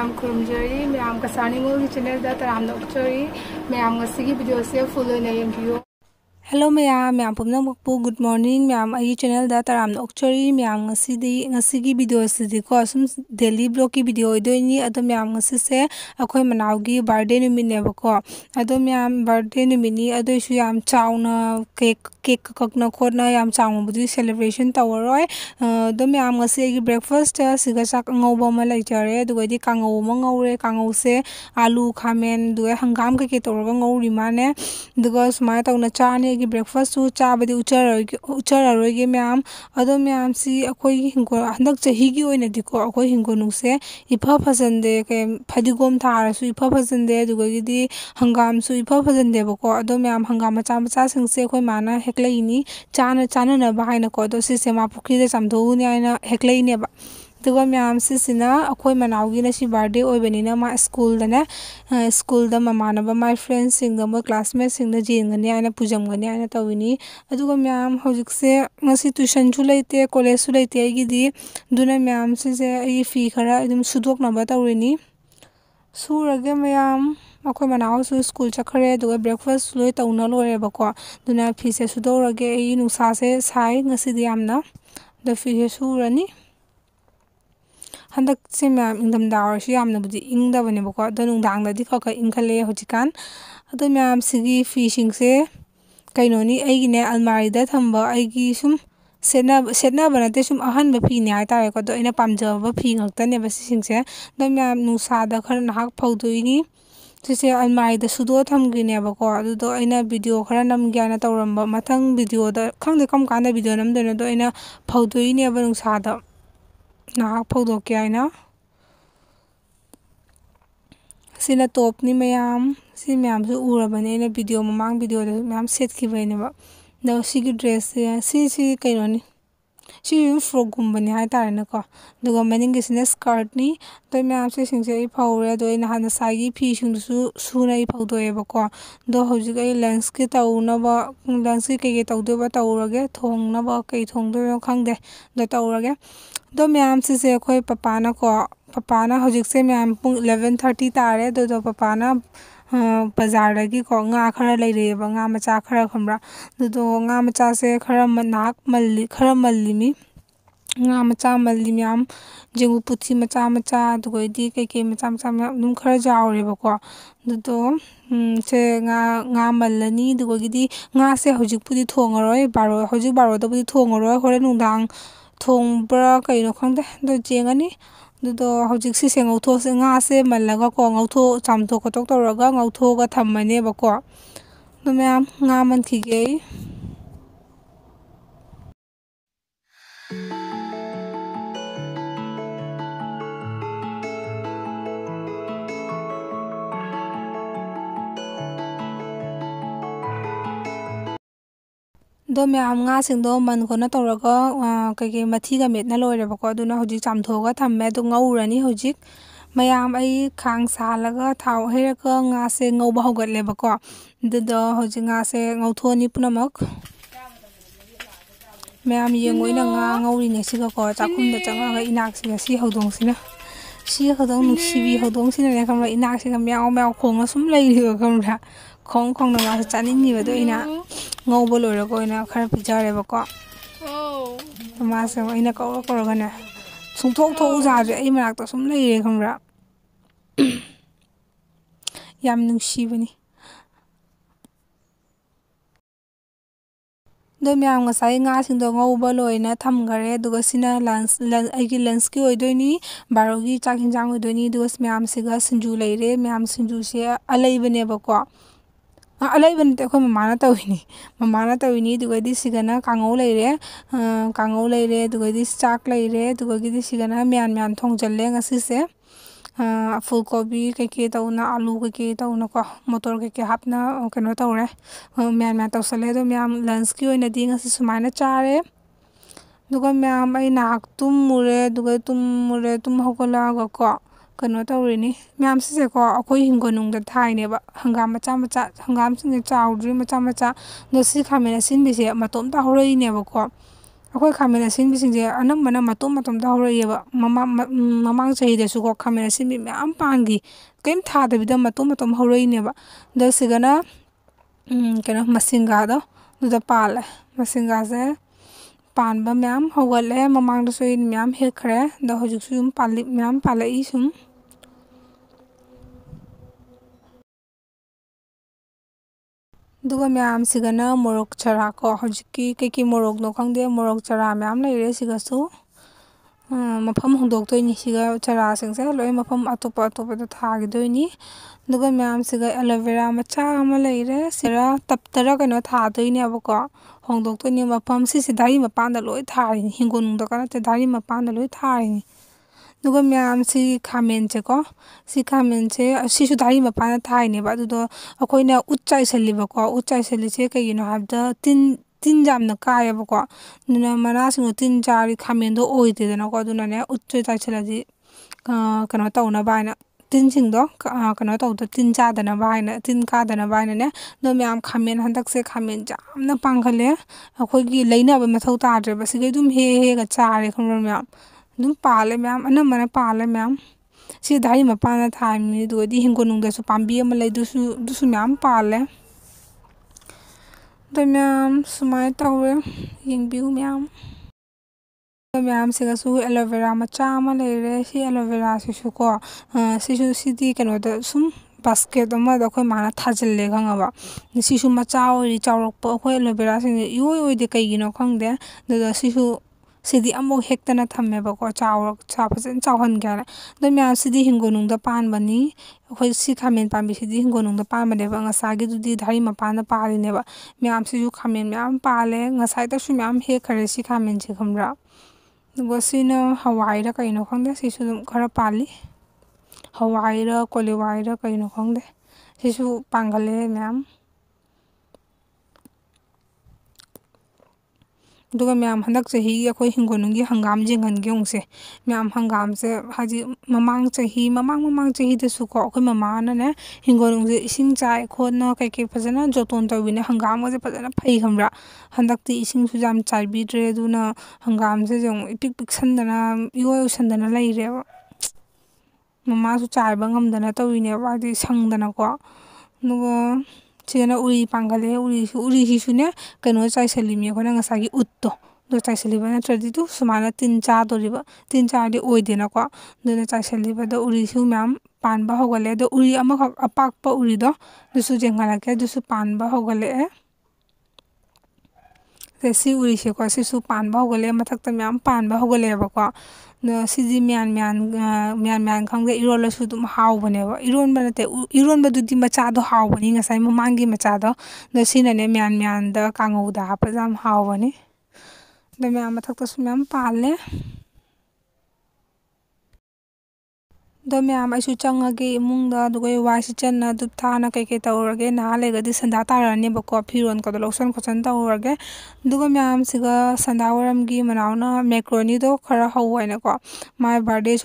ma'am Khurram जोरी मैं आम का सानी मोल चैनल तराम नोक चोरी मैं आम का वीडियो से फुल हेलो मैया मैं आम गुड मॉर्निंग मैम आम आई चैनल दा तराम चोरी मैं की वीडियो से देखो असम डेली ब्लॉग की वीडियो इदो इनी अदो मैं आम गसी से अखोय मनाओगी बर्थडे नु मिने बको अदो बर्थडे नु मिनी चाउना केक केक ककना खोना याम चांगबुदी सेलिब्रेशन तवरय दो मैम असे ब्रेकफास्ट सिगा साक ngौबा ma laichare dugai di kangau ma ngaure kangau se alu khamen dugai hangam ka ke torga ngauri mane dugai smai tawna cha ne gi breakfast su cha badi uchar uchar ro gi myam ado myam si akoi hingo handak cha hi gi oina diko akoi hingo nu se ifa phasan de ke phadigom thar su ifa phasan de dugai gi di hangam su ifa phasan de bako ado myam hangam cha ma cha sing se khoi mana हेक्लैनी चान चान नाइनको से पुखी चमदना हेक्लैने अगर ma'am सिख मनागी birthday होना school school ममान my friend classmate जेगने आने पुजमगने आने तौनी मैम होजे ट्यूशन लेते कॉलेज लेते मैम से फी खरा सुदोकन तौरनी सूरगे मैम अखो मना स्कूल चखरे ब्रेकफास लु तौन लोरबको दुना फी से सामना फी सूरनी हंक से मैम इंदम दावरसी इंगदनेबको नुदादी खक इंखल होचिकान अद मैम से फी से कई नोनी अलमारी थम अगी सूम ꯁꯦꯠꯅꯕ ꯁꯦꯠꯅꯕ ꯅꯠꯇꯦ ꯁꯨꯝ ꯑꯍꯟꯕ ꯐꯤꯅꯦ ꯍꯥꯏꯇꯥꯔꯦꯀꯣ ꯑꯗꯣ ꯑꯩꯅ ꯄꯥꯝꯖꯕ ꯐꯤ ꯉꯥꯛꯇꯅꯦꯕ ꯁꯤꯁꯤꯡꯁꯦ ꯑꯗꯣ ꯃꯌꯥꯝ ꯅꯨꯡꯁꯥꯗ ꯈꯔ ꯅꯍꯥꯛ ꯐꯧꯗꯣꯛꯏꯅꯤ ꯁꯤꯁꯦ ꯑꯜꯃꯥꯔꯤꯗ ꯁꯨꯗꯣꯛꯑ ꯊꯝꯈ꯭ꯔꯤꯅꯦꯕꯀꯣ ꯑꯗꯨꯗꯣ ꯑꯩꯅ ꯚꯤꯗꯤꯑꯣ ꯈꯔ ꯅꯝꯒꯦ ꯍꯥꯏꯅ ꯇꯧꯔꯝꯕ ꯃꯊꯪ ꯚꯤꯗꯤꯑꯣꯗ ꯈꯪꯗꯦ ꯀꯔꯝ ꯀꯥꯟꯗ ꯚꯤꯗꯤꯑꯣ ꯅꯝꯗꯣꯏꯅꯣ ꯑꯗꯣ ꯑꯩꯅ ꯐꯧꯗꯣꯛꯏꯅꯦꯕ ꯅꯨꯡꯁꯥꯗ ꯅꯍꯥꯛ ꯐꯧꯗꯣꯛꯀꯦ ꯍꯥꯏꯅ ꯁꯤꯅ ꯇꯣꯞꯅꯤ ꯃꯌꯥꯝ ꯁꯤ ꯃꯌꯥꯝꯁꯨ ꯎꯔꯕꯅꯦ ꯑꯩꯅ ꯚꯤꯗꯤꯑꯣ ꯃꯃꯥꯡ ꯚꯤꯗꯤꯑꯣꯗꯁꯨ ꯃꯌꯥꯝ ꯁꯦꯠꯈꯤꯕꯩꯅꯦꯕ ꯑꯗꯨꯒ ꯗ꯭ꯔꯦꯁꯁꯦ ꯁꯤꯁꯤ ꯀꯩꯅꯣꯅꯤ ꯁꯤ ꯐ꯭ꯔꯣꯛꯀꯨꯝꯕꯅꯤ ꯍꯥꯏꯇꯥꯔꯦꯅꯦꯀꯣ ꯑꯗꯨꯒ ꯃꯅꯤꯡꯒꯤꯁꯤꯅ ꯏꯁꯀꯔꯠꯅꯤ ꯑꯗꯣ ꯑꯩ ꯃꯌꯥꯝ ꯁꯤꯁꯤꯡꯁꯦ ꯑꯩ ꯐꯧꯔꯦ ꯑꯗꯣ ꯑꯩ ꯅꯍꯥꯟ ꯉꯁꯥꯏꯒꯤ ꯐꯤꯁꯤꯡꯗꯨꯁꯨ ꯁꯨꯅ ꯑꯩ ꯐꯧꯗꯣꯛꯑꯦꯕꯀꯣ ꯑꯗꯣ ꯍꯧꯖꯤꯛ ꯑꯩ ꯂꯟꯁꯀꯤ ꯇꯧꯅꯕ ꯂꯟꯁꯀꯤ ꯀꯩꯀꯩ ꯇꯧꯗꯣꯏꯕ ꯇꯧꯔꯒꯦ ꯊꯣꯡꯅꯕ ꯀꯩ ꯊꯣꯡꯗꯣꯏꯅꯣ ꯈꯪꯗꯦ ꯑꯗꯣ ꯇꯧꯔꯒꯦ ꯑꯗꯣ ꯃꯌꯥꯝ ꯁꯤꯁꯦ ꯑꯩꯈꯣꯏ ꯄꯄꯥꯅꯀꯣ ꯄꯄꯥꯅ ꯍꯧꯖꯤꯛꯁꯦ ꯃꯌꯥꯝ ꯄꯨꯡ ꯏꯂꯕꯦꯟ ꯊꯥꯔꯇꯤ ꯇꯥꯔꯦ ꯑꯗꯨꯗꯣ ꯄꯄꯥꯅ बाजार को खर लेब ग मचा खर खमरा मचासे खर नाक मल खर मल्ली मच मल्ली मैम जेगू पुथी मच मचा मच मच मचा मचा मैम खर जाओरबको से मलनी से हजुपुदी थोर बारो हजु बारोदी थोर हर नुदा थोब कई खादे चेगनी ดูดอเขาจิกสิเสียงเอาโทเสียงง่าเสมันแล้วก็กองเอาโทจำโทก็ตกตัวแล้วก็เอาโทก็ทำมันเนี่ยบอกว่าดูแม่งามันขี้เกย ꯑꯗꯣ ꯃꯌꯥꯝ ꯉꯥꯁꯤꯡꯗꯣ ꯃꯟ ꯈꯣꯠꯅ ꯇꯧꯔꯒ ꯀꯩꯀꯩ ꯃꯊꯤꯒ ꯃꯦꯠꯅ ꯂꯣꯏꯔꯦꯕꯀꯣ ꯑꯗꯨꯅ ꯍꯧꯖꯤꯛ ꯆꯥꯝꯊꯣꯛꯑꯒ ꯊꯝꯃꯦ ꯑꯗꯣ ꯉꯧꯔꯅꯤ ꯍꯧꯖꯤꯛ ꯃꯌꯥꯝ ꯑꯩ ꯈꯥꯡ ꯁꯥꯍꯜꯂꯒ ꯊꯥꯎ ꯍꯩꯔꯒ ꯉꯥꯁꯦ ꯉꯧꯕ ꯍꯧꯒꯠꯂꯦꯕꯀꯣ ꯑꯗꯨꯗꯣ ꯍꯧꯖꯤꯛ ꯉꯥꯁꯦ ꯉꯧꯊꯣꯛꯑꯅꯤ ꯄꯨꯝꯅꯃꯛ ꯃꯌꯥꯝ ꯌꯦꯡꯉꯣ ꯑꯩꯅ ꯉꯥ ꯉꯧꯔꯤꯅꯦ ꯁꯤꯒꯀꯣ ꯆꯥꯛꯈꯨꯝꯗ ꯆꯪꯉꯒ ꯏꯅꯥꯛꯁꯤꯒ ꯁꯤ ꯍꯧꯗꯣꯡꯁꯤꯅ ꯁꯤ ꯍꯧꯗꯣꯡ ꯅꯨꯡꯁꯤꯕꯤ ꯍꯧꯗꯣꯡꯁꯤꯅꯅꯦ ꯈꯪꯕ꯭ꯔꯥ ꯏꯅꯥꯛꯁꯤꯒ ꯃꯌꯥꯎ ꯃꯌꯥꯎ ꯈꯣꯡꯉ ꯁꯨꯝ ꯂꯩꯔꯤꯕ ꯈꯪꯕ꯭ꯔꯥ ꯈꯣꯡ ꯈꯣꯡꯅ ꯃꯥꯁꯨ ꯆꯥꯅꯤꯡꯉꯤꯕꯗꯣ ꯑꯩꯅ ꯉꯧꯕ ꯂꯣꯏꯔꯒ ꯑꯣꯏꯅ ꯈꯔ ꯄꯤꯖꯔꯦꯕꯀꯣ ꯃꯥꯁꯦ ꯑꯩꯅ ꯀꯧꯔ ꯀꯧꯔꯒꯅꯦ ꯁꯨꯡꯊꯣꯛ ꯊꯣꯛꯎ ꯖꯥꯁꯦ ꯑꯩ ꯃꯅꯥꯛꯇ ꯁꯨꯝ ꯂꯩꯔꯦ ꯈꯪꯕ꯭ꯔꯥ ꯌꯥꯝ ꯅꯨꯡꯁꯤꯕꯅꯤ ꯑꯗꯣ ꯃꯌꯥꯝ ꯉꯁꯥꯏ ꯉꯥꯁꯤꯡꯗꯣ ꯉꯧꯕ ꯂꯣꯏꯅ ꯊꯝꯈꯔꯦ ꯑꯗꯨꯒ ꯁꯤꯅ ꯂꯟꯁ ꯑꯩꯒꯤ ꯂꯟꯁꯀꯤ ꯑꯣꯏꯗꯣꯏꯅꯤ ꯕꯥꯔꯣꯒꯤ ꯆꯥꯛ ꯌꯦꯟꯁꯥꯡ ꯑꯣꯏꯗꯣꯏꯅꯤ ꯑꯗꯨꯒ ꯃꯌꯥꯝꯁꯤꯒ ꯁꯤꯡꯖꯨ ꯂꯩꯔꯦ ꯃꯌꯥꯝ ꯁꯤꯡꯖꯨꯁꯦ ꯑꯂꯩꯕꯅꯦꯕꯀꯣ ꯑꯂꯩꯕꯅꯤꯗꯤ ꯑꯩꯈꯣꯏ ꯃꯃꯥꯅ ꯇꯧꯔꯤꯅꯤ ꯃꯃꯥꯅ ꯇꯧꯔꯤꯅꯤ ꯑꯗꯨꯒꯗꯤ ꯁꯤꯒꯅ ꯀꯥꯡꯉꯧ ꯂꯩꯔꯦ ꯀꯥꯡꯉꯧ ꯂꯩꯔꯦ ꯑꯗꯨꯒꯗꯤ ꯆꯥꯛ ꯂꯩꯔꯦ ꯑꯗꯨꯒꯗꯤ ꯁꯤꯒꯅ ꯃꯌꯥꯟ ꯃꯌꯥꯟ ꯊꯣꯡꯖꯜꯂꯦ ꯉꯁꯤꯁꯦ ꯐꯨꯜ ꯀꯣꯕꯤ ꯀꯩꯀꯩ ꯇꯧꯅ ꯑꯥꯂꯨ ꯀꯩꯀꯩ ꯇꯧꯅꯀꯣ ꯃꯣꯇꯣꯔ ꯀꯩꯀꯩ ꯍꯥꯞꯅ ꯀꯩꯅꯣ ꯇꯧꯔꯦ ꯃꯌꯥꯟ ꯃꯌꯥꯟ ꯇꯧꯁꯜꯂꯦ ꯑꯗꯣ ꯃꯌꯥꯝ ꯂꯟꯁꯀꯤ ꯑꯣꯏꯅꯗꯤ ꯉꯁꯤ ꯁꯨꯃꯥꯏꯅ ꯆꯥꯔꯦ ꯑꯗꯨꯒ ꯃꯌꯥꯝ ꯑꯩ ꯉꯥꯏꯍꯥꯛ ꯇꯨꯝꯃꯨꯔꯦ ꯑꯗꯨꯒ ꯇꯨꯝꯃꯨꯔꯦ ꯇꯨꯝ ꯍꯧꯒꯠꯂꯛꯑꯒꯀꯣ ꯀꯩꯅꯣ ꯇꯧꯔꯤꯅꯤ ꯃꯌꯥꯝꯁꯤꯁꯦꯀꯣ ꯑꯩꯈꯣꯏ ꯍꯤꯡꯒꯣꯜꯅꯨꯡꯗ ꯊꯥꯏꯅꯦꯕ ꯍꯪꯒꯥꯝ ꯃꯆꯥ ꯃꯆꯥ ꯍꯪꯒꯥꯝꯁꯤꯡꯁꯦ ꯆꯥꯎꯗ꯭ꯔꯤ ꯃꯆꯥ ꯃꯆꯥ ꯑꯗꯣ ꯁꯤ ꯈꯥꯃꯦꯟ ꯑꯁꯤꯟꯕꯤꯁꯦ ꯃꯇꯣꯝꯇ ꯍꯧꯔꯛꯏꯅꯦꯕꯀꯣ ꯑꯩꯈꯣꯏ ꯈꯥꯃꯦꯟ ꯑꯁꯤꯟꯕꯤꯁꯤꯡꯁꯦ ꯑꯅꯝꯕꯅ ꯃꯇꯣꯝ ꯃꯇꯣꯝꯇ ꯍꯧꯔꯛꯏꯕ ꯃꯃꯥꯡ ꯃꯃꯥꯡ ꯆꯍꯤꯗꯁꯨꯀꯣ ꯈꯥꯃꯦꯟ ꯑꯁꯤꯟꯕꯤ ꯃꯌꯥꯝ ꯄꯥꯟꯈꯤ ꯀꯔꯤꯝ ꯊꯥꯗꯕꯤꯗ ꯃꯇꯣꯝ ꯃꯇꯣꯝ ꯍꯧꯔꯛꯏꯅꯦꯕ ꯑꯗꯣ ꯁꯤꯗꯅ ꯀꯩꯅꯣ ꯃꯁꯤꯡꯒꯥꯗꯣ ꯑꯗꯨꯗ ꯄꯥꯜꯂꯦ ꯃꯁꯤꯡꯒꯥꯁꯦ ꯄꯥꯟꯕ ꯃꯌꯥꯝ ꯍꯧꯒꯠꯂꯦ ꯃꯃꯥꯡꯗꯁꯨ ꯑꯩꯅ ꯃꯌꯥꯝ ꯍꯦꯛꯈ꯭ꯔꯦ ꯑꯗꯣ ꯍꯧꯖꯤꯛꯁꯨ ꯌꯨꯝ ꯄꯥꯜꯂꯤ ꯃꯌꯥꯝ ꯄꯥꯜꯂꯛꯏ ꯁꯨꯝ दुगा मैम सिगना मोरक चरा को हजकी की मोरक नो खंगदे मोरक चरा मैम ले रे सिगा सु मफम हुंदोक तो नि चरा सिंग से लोय मफम अतोप अतोप तो मैम सिगा एलोवेरा मचा हम ले सिरा तप तरा कनो था दो नि अब को मफम सि सिधारी मपान लो लोय था हिंगोनुंग धारी मपान द लोय 누구 면 시카멘체고 시카멘체 시수 다리면 반 타이네 봐도 어 거기네 우짜이 셀리버고 우짜이 셀리체 그 유노 하브 더틴 틴잠나 카야버고 누나 마나스노 틴자리 카멘도 오이데데나 거두나네 우쯔이 다이셀라지 아 그나 따오나 바이나 틴싱도 아 그나 따오도 틴자다나 바이나 틴카다나 바이나네 너 미암 카멘 한닥세 카멘 잠나 방글레 아 거기 레이나 버 마소다드 버 시게 좀 헤헤가 차레 그러면 ꯑꯗꯨꯝ ꯄꯥꯜꯂꯦ ꯃꯌꯥꯝ ꯑꯅꯝꯕꯅ ꯄꯥꯜꯂꯦ ꯃꯌꯥꯝ ꯁꯤ ꯗꯥꯔꯤ ꯃꯄꯥꯟꯗ ꯊꯥꯔꯤꯕꯅꯤ ꯑꯗꯨꯒꯗꯤ ꯍꯤꯡꯒꯣꯜꯅꯨꯡꯗꯁꯨ ꯄꯥꯝꯕꯤ ꯑꯃ ꯂꯩ ꯑꯗꯨꯁꯨ ꯑꯗꯨꯁꯨ ꯃꯌꯥꯝ ꯄꯥꯜꯂꯦ ꯑꯗꯣ ꯃꯌꯥꯝ ꯁꯨꯃꯥꯏꯅ ꯇꯧꯋꯦ ꯌꯦꯡꯕꯤꯌꯨ ꯃꯌꯥꯝ ꯃꯌꯥꯝꯁꯤꯒꯁꯨ ꯑꯦꯂꯣꯚꯦꯔꯥ ꯃꯆꯥ ꯑꯃ ꯂꯩꯔꯦ ꯁꯤ ꯑꯦꯂꯣꯚꯦꯔꯥꯁꯤꯁꯨꯀꯣ ꯁꯤꯁꯨ ꯁꯤꯗꯤ ꯀꯩꯅꯣꯗ ꯁꯨꯝ ꯕꯥꯁꯀꯦꯠ ꯑꯃꯗ ꯑꯩꯈꯣꯏ ꯃꯥꯅ ꯊꯥꯖꯤꯜꯂꯦ ꯈꯪꯉꯕ ꯁꯤꯁꯨ ꯃꯆꯥ ꯑꯣꯏꯔꯤ ꯆꯥꯎꯔꯛꯄ ꯑꯩꯈꯣꯏ ꯑꯦꯂꯣꯚꯦꯔꯥꯁꯤꯡꯁꯦ ꯏꯑꯣꯏ ꯑꯣꯏꯗꯦ ꯀꯩꯒꯤꯅꯣ ꯈꯪꯗꯦ ꯑꯗꯨꯗ ꯁꯤꯁꯨ हेक्तना थमेबको चाव चाप चाहे मैं हिंगोनों पानबनी अखोई खामें पाद हिंगोनों पानबनेबागे धारी मपान पानेब मैम से खामें मैं पाले मैम हेखरे खामें से खमरा हवाईर कई खादे से खर पाली हवाईर कोलीवाईर कई खादे से पागल मैम दुगा म्याम हनक चही की हंगाम जिंग हंगे मैम म्याम हंगाम से हाजी ममांग चही ममांग ममांग चही दे ममान ने से इसिंग चाय खोन कई कह के फजन जो ने हंगाम से फजन फई हमरा हनक ती इसिंग चाय भी हंगाम से जो इपिक पिक्सन दना यो यो सन दना लई वादी संग ꯁꯤꯗꯅ ꯎꯔꯤ ꯄꯥꯡꯒꯜꯂꯦ ꯎꯔꯤꯁꯨ ꯎꯔꯤꯁꯤꯁꯨꯅꯦ ꯀꯩꯅꯣ ꯆꯥꯏꯁꯤꯜꯂꯤꯅꯤ ꯑꯩꯈꯣꯏꯅ ꯉꯁꯥꯏꯒꯤ ꯎꯠꯇꯣ ꯑꯗꯨ ꯆꯥꯏꯁꯤꯜꯂꯤꯕ ꯅꯠꯇ꯭ꯔꯗꯤ ꯇꯨ ꯁꯨꯃꯥꯏꯅ ꯇꯤꯟ ꯆꯥꯗꯣꯔꯤꯕ ꯇꯤꯟ ꯆꯥꯔꯗꯤ ꯑꯣꯏꯗꯦꯅꯀꯣ ꯑꯗꯨꯅ ꯆꯥꯏꯁꯤꯜꯂꯤꯕꯗ ꯎꯔꯤꯁꯨ ꯃꯌꯥꯝ ꯄꯥꯟꯕ ꯍꯧꯒꯠꯂꯦ ꯑꯗꯣ ꯎꯔꯤ ꯑꯃꯈꯛ ꯑꯄꯥꯛꯄ ꯎꯔꯤꯗꯣ ꯑꯗꯨꯁꯨ ꯌꯦꯡꯍꯜꯂꯛꯀꯦ ꯑꯗꯨꯁꯨ ꯄꯥꯟꯕ ꯍꯧꯒꯠꯂꯛꯑꯦ ꯁꯤ ꯎꯔꯤꯁꯦꯀꯣ ꯁꯤꯁꯨ ꯄꯥꯟꯕ ꯍꯧꯒꯠꯂꯦ ꯃꯊꯛꯇ ꯃꯌꯥꯝ ꯄꯥꯟꯕ ꯍꯧꯒꯠꯂꯛꯑꯦꯕꯀꯣ ꯁꯤꯁꯦ ꯃꯌꯥꯟ ꯃꯌꯥꯟ ꯃꯌꯥꯟ ꯃꯌꯥꯟ ꯈꯪꯗꯦ ꯏꯔꯣꯜꯂꯁꯨ ꯑꯗꯨꯝ ꯍꯥꯎꯕꯅꯦꯕ ꯏꯔꯣꯟꯕ ꯅꯠꯇꯦ ꯏꯔꯣꯟꯕꯗꯨꯗꯤ ꯃꯆꯥꯗꯣ ꯍꯥꯎꯕꯅꯤ ꯉꯁꯥꯏ ꯃꯃꯥꯡꯒꯤ ꯃꯆꯥꯗꯣ ꯑꯗꯣ ꯁꯤꯅꯅꯦ ꯃꯌꯥꯟ ꯃꯌꯥꯟꯗ ꯀꯥꯡꯉꯧꯗ ꯍꯥꯞꯄꯁꯨ ꯌꯥꯝ ꯍꯥꯎꯕꯅꯤ ꯑꯗꯣ ꯃꯌꯥꯝ ꯃꯊꯛꯇꯁꯨ ꯃꯌꯥꯝ ꯄꯥꯜꯂꯦ दो मैम ऐसु चंगे इमुदे वाई चेन दुप थान कई कई तौरगे ना लेगा सन्दा तारनेबको फिर लौसन खोसन तौरगे मैम सिग सन्दावरम की मनावन मेक्रोनीद खरा हौना मा बर्थे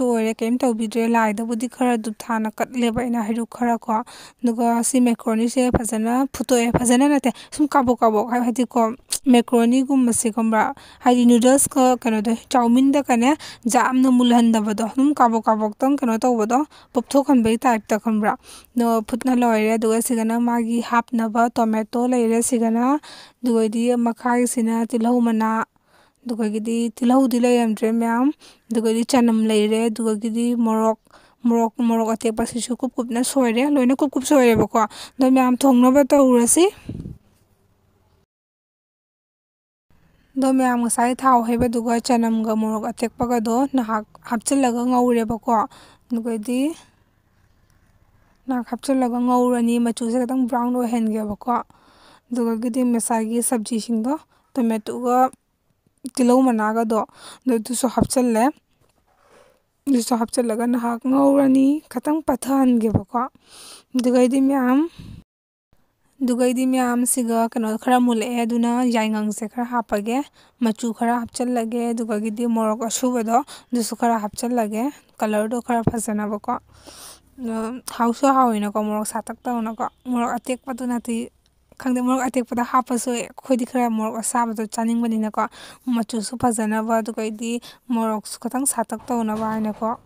कई तौबीद्रे लाइदी खरा दुप थान कटलेब खराको मेक्रोनी से फजन फुटोए फजन नाते सूम काबो काबो है मेक्रोनीगम्बा नूडल्स कौमीन कने जामन मूलहनबदो सूम काबो काबो कौ ꯇꯧꯕꯗꯣ ꯄꯨꯞꯊꯣꯛꯍꯟꯕꯒꯤ ꯇꯥꯏꯞꯇ ꯈꯪꯕ꯭ꯔꯥ ꯐꯨꯠꯅ ꯂꯣꯏꯔꯦ ꯑꯗꯨꯒ ꯁꯤꯒꯅ ꯃꯥꯒꯤ ꯍꯥꯞꯅꯕ ꯇꯣꯃꯦꯇꯣ ꯂꯩꯔꯦ ꯁꯤꯒꯅ ꯑꯗꯨꯒꯗꯤ ꯃꯈꯥꯒꯤꯁꯤꯅ ꯇꯤꯜꯍꯧ ꯃꯅꯥ ꯑꯗꯨꯒꯒꯤꯗꯤ ꯇꯤꯜꯍꯧꯗꯤ ꯂꯩꯔꯝꯗ꯭ꯔꯦ ꯃꯌꯥꯝ ꯑꯗꯨꯒꯗꯤ ꯆꯅꯝ ꯂꯩꯔꯦ ꯑꯗꯨꯒꯒꯤꯗꯤ ꯃꯣꯔꯣꯛ ꯃꯣꯔꯣꯛ ꯃꯣꯔꯣꯛ ꯑꯇꯦꯛꯄꯁꯤꯁꯨ ꯀꯨꯞ ꯀꯨꯞꯅ ꯁꯣꯏꯔꯦ ꯂꯣꯏꯅ ꯀꯨꯞ ꯀꯨꯞ ꯁꯣꯏꯔꯦꯕꯀꯣ ꯑꯗꯣ ꯃꯌꯥꯝ ꯊꯣꯡꯅꯕ ꯇꯧꯔꯁꯤ ꯑꯗꯣ ꯃꯌꯥꯝ ꯉꯁꯥꯏ ꯊꯥꯎ ꯍꯩꯕꯗꯨꯒ ꯆꯅꯝꯒ ꯃꯣꯔꯣꯛ ꯑꯇꯦꯛꯄꯒꯗꯣ ꯅꯍꯥꯛ ꯍꯥꯞꯆꯤꯜꯂꯒ ꯉꯧꯔꯦꯕꯀꯣ नाखापचलगा गौरनी मचू से कदम ब्राउन हो हेनगेबको दुगगदि मसागी सब्जी सिंगदो टोमेटोगा तिलौ मनागादो दुसु हापचलले दुसु हापचलगा नहाक गौरनी खतम दुगैदी मैम सिग कनो खरा मुले दुना यांगंग से खरा हापगे मचू खरा हापचल लगे दुगैदी मोरक अशुब दो दुसु खरा हापचल लगे कलर दो खरा फसना बको हाउसो हाउइना को मोरक सातक ता उना को मोरक अतेक पतु नाती खंगदे मोरक अतेक पता हापसो खोइदी खरा मोरक असाब तो चानिंग बनिना को मचू सु फसना ब दुगैदी मोरक सु खतंग सातक ता उना बाइना को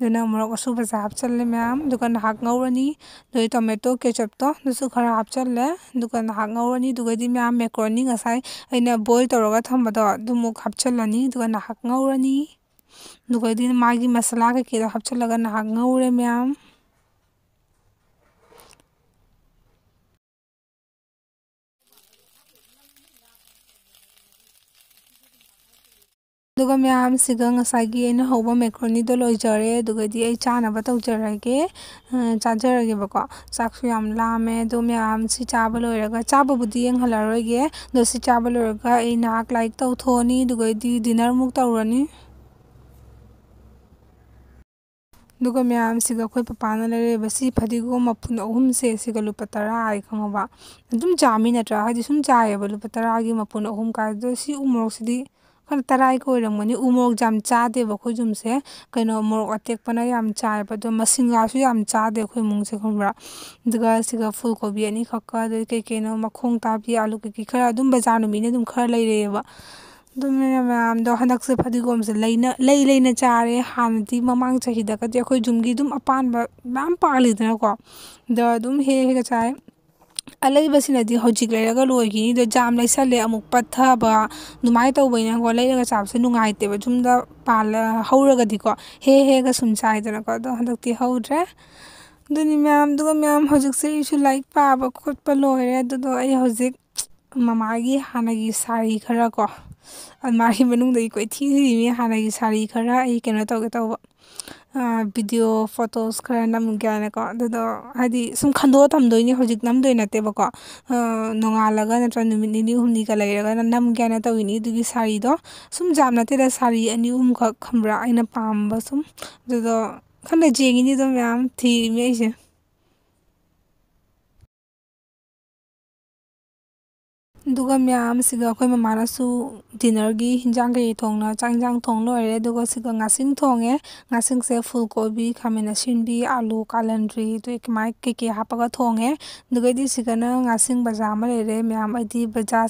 ꯑꯗꯨꯅ ꯃꯣꯔꯣꯛ ꯑꯁꯨꯕꯁꯦ ꯍꯥꯞꯆꯤꯜꯂꯦ ꯃꯌꯥꯝ ꯑꯗꯨꯒ ꯉꯥꯏꯍꯥꯛ ꯉꯧꯔꯅꯤ ꯑꯗꯩ ꯇꯣꯃꯦꯇꯣ ꯀꯦꯆꯞꯇꯣ ꯑꯗꯨꯁꯨ ꯈꯔ ꯍꯥꯞꯆꯤꯜꯂꯦ ꯑꯗꯨꯒ ꯉꯥꯏꯍꯥꯛ ꯉꯧꯔꯅꯤ ꯑꯗꯨꯒꯗꯤ ꯃꯌꯥꯝ ꯃꯦꯀ꯭ꯔꯣꯅꯤ ꯉꯁꯥꯏ ꯑꯩꯅ ꯕꯣꯏꯜ ꯇꯧꯔꯒ ꯊꯝꯕꯗꯣ ꯑꯗꯨꯃꯨꯛ ꯍꯥꯞꯆꯤꯜꯂꯅꯤ ꯑꯗꯨꯒ ꯉꯥꯏꯍꯥꯛ ꯉꯧꯔꯅꯤ ꯑꯗꯨꯒꯗꯤ ꯃꯥꯒꯤ ꯃꯁꯥꯂꯥ ꯀꯩꯀꯩꯗꯣ ꯍꯥꯞꯆꯤꯜꯂꯒ ꯉꯥꯏꯍꯥꯛ ꯉꯧꯔꯦ ꯃꯌꯥꯝ ꯑꯗꯨꯒ ꯃꯌꯥꯝꯁꯤꯒ ꯉꯁꯥꯏꯒꯤ ꯑꯩꯅ ꯍꯧꯕ ꯃꯦꯀ꯭ꯔꯣꯅꯤꯗꯣ ꯂꯣꯏꯖꯔꯦ ꯑꯗꯨꯒꯗꯤ ꯑꯩ ꯆꯥꯅꯕ ꯇꯧꯖꯔꯒꯦ ꯆꯥꯖꯔꯒꯦꯕꯀꯣ ꯆꯥꯛꯁꯨ ꯌꯥꯝ ꯂꯥꯝꯃꯦ ꯑꯗꯣ ꯃꯌꯥꯝꯁꯤ ꯆꯥꯕ ꯂꯣꯏꯔꯒ ꯆꯥꯕꯕꯨꯗꯤ ꯌꯦꯡꯍꯜꯂꯔꯣꯏꯒꯦ ꯑꯗꯣ ꯁꯤ ꯆꯥꯕ ꯂꯣꯏꯔꯒ ꯑꯩ ꯉꯥꯏꯍꯥꯛ ꯂꯥꯏꯔꯤꯛ ꯇꯧꯊꯣꯛꯑꯅꯤ ꯑꯗꯨꯒꯗꯤ ꯗꯤꯅꯔꯃꯨꯛ ꯇꯧꯔꯅꯤ ꯑꯗꯨꯒ ꯃꯌꯥꯝꯁꯤꯒ ꯑꯩꯈꯣꯏ ꯄꯄꯥꯅ ꯂꯩꯔꯛꯏꯕꯁꯤ ꯐꯗꯤꯒꯣꯝ ꯃꯄꯨꯟ ꯑꯍꯨꯝꯁꯦ ꯁꯤꯒ ꯂꯨꯄꯥ ꯇꯔꯥ ꯍꯥꯏ ꯈꯪꯉꯕ ꯑꯗꯨꯝ ꯆꯥꯃꯤ ꯅꯠꯇ꯭ꯔꯥ ꯍꯥꯏꯗꯤ ꯁꯨꯝ ꯆꯥꯏꯌꯦꯕ ꯂꯨꯄꯥ ꯇꯔꯥꯒꯤ ꯃꯄꯨꯟ ꯑꯍꯨꯝ ꯀꯥꯏꯗꯣ ꯁꯤ ꯎ ꯃꯣꯔꯣꯛꯁꯤꯗꯤ ꯈꯔ ꯇꯔꯥꯏꯒ ꯑꯣꯏꯔꯝꯒꯅꯤ ꯎ ꯃꯣꯔꯣꯛ ꯌꯥꯝ ꯆꯥꯗꯦꯕ ꯑꯩꯈꯣꯏ ꯌꯨꯝꯁꯦ ꯀꯩꯅꯣ ꯃꯣꯔꯣꯛ ꯑꯇꯦꯛꯄꯅ ꯌꯥꯝ ꯆꯥꯏꯕ ꯑꯗꯣ ꯃꯁꯤꯡꯒꯥꯁꯨ ꯌꯥꯝ ꯆꯥꯗꯦ ꯑꯩꯈꯣꯏ ꯏꯃꯨꯡꯁꯦ ꯈꯪꯕ꯭ꯔꯥ ꯑꯗꯨꯒ ꯁꯤꯒ ꯐꯨꯜ ꯀꯣꯕꯤ ꯑꯅꯤꯈꯛꯀ ꯑꯗꯩ ꯀꯩ ꯀꯩꯅꯣ ꯃꯈꯣꯡ ꯇꯥꯕꯤ ꯑꯥꯂꯨ ꯀꯩꯀꯩ ꯈꯔ ꯑꯗꯨꯝ ꯕꯖꯥꯔ ꯅꯨꯃꯤꯠꯅ ꯑꯗꯨꯝ ꯈꯔ ꯂꯩꯔꯛꯑꯦꯕ ꯑꯗꯨꯝꯅ ꯃꯌꯥꯝꯗꯣ ꯍꯟꯗꯛꯁꯦ ꯐꯗꯤꯒꯣꯝꯁꯦ ꯂꯩꯅ ꯂꯩ ꯂꯩꯅ ꯆꯥꯔꯦ ꯍꯥꯟꯅꯗꯤ ꯃꯃꯥꯡ ꯆꯍꯤꯗꯒꯗꯤ ꯑꯩꯈꯣꯏ ꯌꯨꯝꯒꯤ ꯑꯗꯨꯝ ꯑꯄꯥꯟꯕ ꯃꯌꯥꯝ ꯄꯥꯜꯂꯤꯗꯅꯀꯣ ꯑꯗ ꯑꯗꯨꯝ ꯍꯦꯛꯑ ꯍꯦꯛꯑ ꯆꯥꯏ ꯂꯩꯕꯁꯤꯅꯗꯤ ꯍꯧꯖꯤꯛ ꯂꯩꯔꯒ ꯂꯣꯏꯈꯤꯅꯤꯗꯣ ꯖꯥꯝ ꯂꯩꯁꯜꯂꯦ ꯑꯃꯨꯛ ꯄꯠꯊꯕ ꯑꯗꯨꯃꯥꯏꯅ ꯇꯧꯕꯩꯅꯀꯣ ꯂꯩꯔꯒ ꯆꯥꯕꯁꯦ ꯅꯨꯡꯉꯥꯏꯇꯦꯕ ꯌꯨꯝꯗ ꯄꯥꯜꯂ ꯍꯧꯔꯒꯗꯤꯀꯣ ꯍꯦ ꯍꯦꯒ ꯁꯨꯝ ꯆꯥꯏꯗꯅꯀꯣ ꯑꯗꯣ ꯍꯟꯗꯛꯇꯤ ꯍꯧꯗ꯭ꯔꯦ ꯑꯗꯨꯅꯤ ꯃꯌꯥꯝ ꯑꯗꯨꯒ ꯃꯌꯥꯝ ꯍꯧꯖꯤꯛꯁꯦ ꯑꯩꯁꯨ ꯂꯥꯏꯔꯤꯛ ꯄꯥꯕ ꯈꯣꯠꯄ ꯂꯣꯏꯔꯦ ꯑꯗꯨꯗꯣ ꯑꯩ ꯍꯧꯖꯤꯛ ꯃꯃꯥꯒꯤ ꯍꯥꯟꯅꯒꯤ ꯁꯥꯔꯤ ꯈꯔ ꯀꯣ ꯑꯜꯃꯥꯔꯤ ꯃꯅꯨꯡꯗꯒꯤ ꯀꯣꯏꯊꯤ ꯊꯤꯔꯤꯅꯤ ꯍꯥꯟꯅꯒꯤ ꯁꯥꯔꯤ ꯈꯔ ꯑꯩ ꯀꯩꯅꯣ ꯇꯧꯒꯦ ꯇꯧꯕ ꯚꯤꯗꯤꯑꯣ ꯐꯣꯇꯣꯁ ꯈꯔ ꯅꯝꯒꯦ ꯍꯥꯏꯅꯀꯣ ꯑꯗꯨꯗꯣ ꯍꯥꯏꯗꯤ ꯁꯨꯝ ꯈꯟꯗꯣꯛꯑ ꯊꯝꯗꯣꯏꯅꯤ ꯍꯧꯖꯤꯛ ꯅꯝꯗꯣꯏ ꯅꯠꯇꯦꯕꯀꯣ ꯅꯣꯡꯉꯥꯜꯂꯒ ꯅꯠꯇ꯭ꯔꯒ ꯅꯨꯃꯤꯠ ꯅꯤꯅꯤ ꯍꯨꯝꯅꯤꯒ ꯂꯩꯔꯒ ꯅꯝꯒꯦ ꯍꯥꯏꯅ ꯇꯧꯋꯤꯅꯤ ꯑꯗꯨꯒꯤ ꯁꯥꯔꯤꯗꯣ ꯁꯨꯝ ꯖꯥꯝ ꯅꯠꯇꯦꯗ ꯁꯥꯔꯤ ꯑꯅꯤ ꯑꯍꯨꯝꯈꯛ ꯈꯪꯕ꯭ꯔꯥ ꯑꯩꯅ ꯄꯥꯝꯕ ꯁꯨꯝ ꯑꯗꯨꯗꯣ ꯈꯪꯗꯦ ꯌꯦꯡꯉꯤꯅꯤ ꯑꯗꯨꯝ ꯃꯌꯥꯝ ꯊꯤꯔꯤꯅꯤ ꯑꯩꯁꯦ दुग म्याम सिगाखै मानासु डिनर गि हिंजांग गै थोंगना चांगजांग थोंगनो रे दुगो सिगा ngasing थोंगे ngasing से फुल कोबी खामेना सिन बि आलु तो एक माइक के के हापा थोंगे दुगै दि सिगा न ngasing बाजार म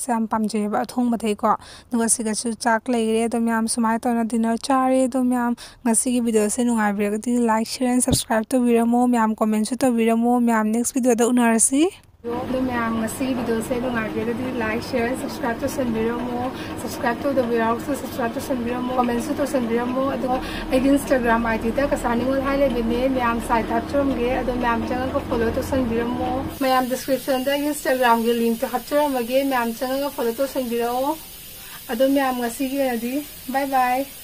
से हम पम जे बा थोंग बथे को दुगो सिगा सु चाक ले तो म्याम सुमाय डिनर चारे तो म्याम ngasing गि से नुगा बिरे लाइक शेयर एंड सब्सक्राइब तो विरमो म्याम कमेंट तो विरमो म्याम नेक्स्ट वीडियो द लो मैम ꯉꯁꯤꯒꯤꯗꯣꯁꯦ लाइक शेयर सब्सक्राइब तौसनबीरमो सब्सक्राइब तो ब्लॉग्सो सब्सक्राइब तौसनबीरमो कमेंट्सो तौसनबीरमो इंस्टाग्राम आई डी कसानीगोल हाइलेबने मैम साइड हापचरमगे मैम चंगा फॉलो तौसनबीरमो मैम डिस्क्रिप्शन इंस्टाग्राम के लिंक हापचरमगे मैम चंगा फॉलो तौसनबीरमो मैम बाय बाय